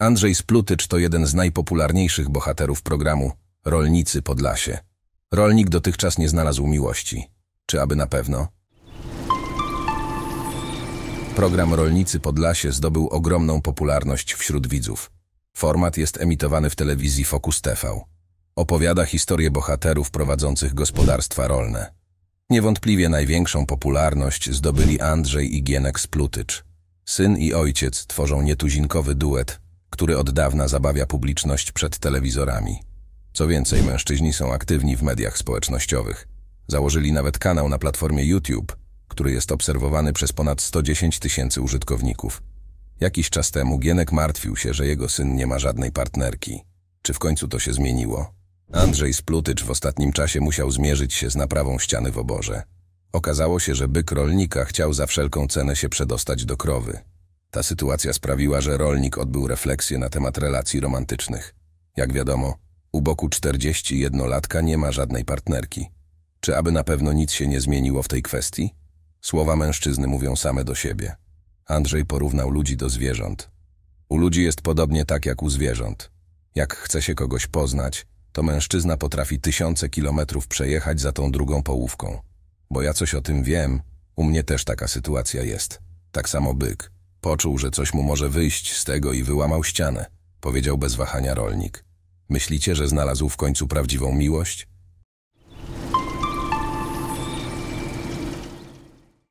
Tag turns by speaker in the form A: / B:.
A: Andrzej Splutycz to jeden z najpopularniejszych bohaterów programu Rolnicy Podlasie. Rolnik dotychczas nie znalazł miłości. Czy aby na pewno? Program Rolnicy Podlasie zdobył ogromną popularność wśród widzów. Format jest emitowany w telewizji Focus TV. Opowiada historię bohaterów prowadzących gospodarstwa rolne. Niewątpliwie największą popularność zdobyli Andrzej i Gienek Splutycz. Syn i ojciec tworzą nietuzinkowy duet, który od dawna zabawia publiczność przed telewizorami. Co więcej, mężczyźni są aktywni w mediach społecznościowych. Założyli nawet kanał na platformie YouTube, który jest obserwowany przez ponad 110 tysięcy użytkowników. Jakiś czas temu Gienek martwił się, że jego syn nie ma żadnej partnerki. Czy w końcu to się zmieniło? Andrzej Splutycz w ostatnim czasie musiał zmierzyć się z naprawą ściany w oborze. Okazało się, że byk rolnika chciał za wszelką cenę się przedostać do krowy. Ta sytuacja sprawiła, że rolnik odbył refleksję na temat relacji romantycznych. Jak wiadomo, u boku 41-latka nie ma żadnej partnerki. Czy aby na pewno nic się nie zmieniło w tej kwestii? Słowa mężczyzny mówią same do siebie. Andrzej porównał ludzi do zwierząt. U ludzi jest podobnie tak jak u zwierząt. Jak chce się kogoś poznać, to mężczyzna potrafi tysiące kilometrów przejechać za tą drugą połówką. Bo ja coś o tym wiem, u mnie też taka sytuacja jest. Tak samo byk. Poczuł, że coś mu może wyjść z tego i wyłamał ścianę, powiedział bez wahania rolnik. Myślicie, że znalazł w końcu prawdziwą miłość?